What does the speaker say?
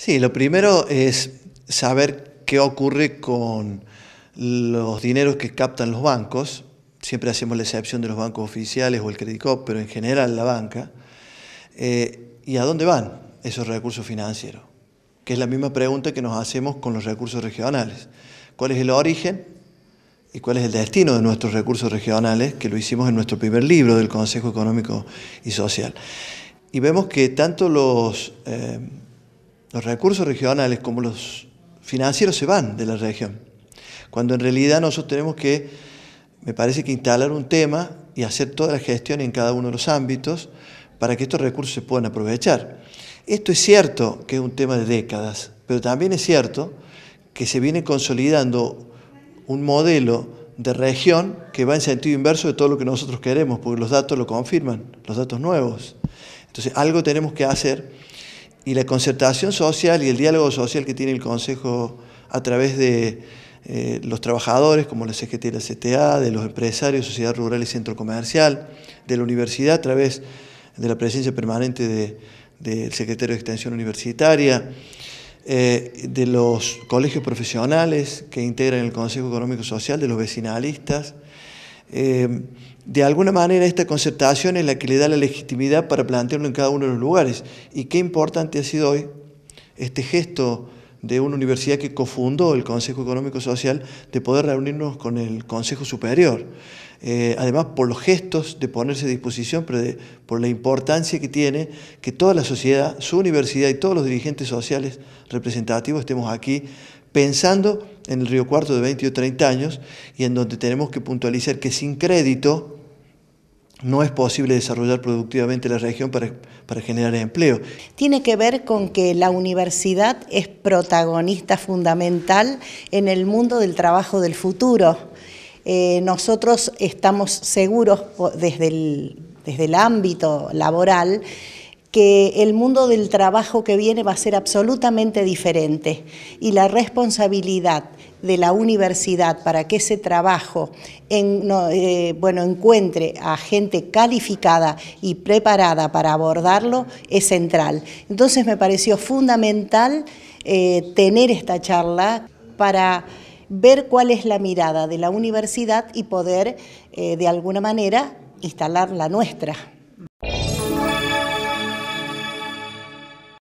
Sí, lo primero es saber qué ocurre con los dineros que captan los bancos. Siempre hacemos la excepción de los bancos oficiales o el Credit pero en general la banca. Eh, ¿Y a dónde van esos recursos financieros? Que es la misma pregunta que nos hacemos con los recursos regionales. ¿Cuál es el origen y cuál es el destino de nuestros recursos regionales? Que lo hicimos en nuestro primer libro del Consejo Económico y Social. Y vemos que tanto los... Eh, los recursos regionales como los financieros se van de la región, cuando en realidad nosotros tenemos que, me parece que instalar un tema y hacer toda la gestión en cada uno de los ámbitos para que estos recursos se puedan aprovechar. Esto es cierto que es un tema de décadas, pero también es cierto que se viene consolidando un modelo de región que va en sentido inverso de todo lo que nosotros queremos, porque los datos lo confirman, los datos nuevos. Entonces, algo tenemos que hacer y la concertación social y el diálogo social que tiene el Consejo a través de eh, los trabajadores como la CGT y la CTA, de los empresarios, Sociedad Rural y Centro Comercial, de la universidad a través de la presencia permanente del secretario de Extensión Universitaria, eh, de los colegios profesionales que integran el Consejo Económico Social, de los vecinalistas, eh, de alguna manera esta concertación es la que le da la legitimidad para plantearlo en cada uno de los lugares. Y qué importante ha sido hoy este gesto de una universidad que cofundó el Consejo Económico Social de poder reunirnos con el Consejo Superior. Eh, además, por los gestos de ponerse a disposición, pero por la importancia que tiene que toda la sociedad, su universidad y todos los dirigentes sociales representativos estemos aquí pensando en el Río Cuarto de 20 o 30 años y en donde tenemos que puntualizar que sin crédito no es posible desarrollar productivamente la región para, generar empleo. Tiene que ver con que la universidad es protagonista fundamental en el mundo del trabajo del futuro. Eh, nosotros estamos seguros desde desde el ámbito laboral que el mundo del trabajo que viene va a ser absolutamente diferente y la responsabilidad de la universidad para que ese trabajo eh, encuentre a gente calificada y preparada para abordarlo es central. Entonces me pareció fundamental eh, tener esta charla para ver cuál es la mirada de la universidad y poder eh, de alguna manera instalar la nuestra.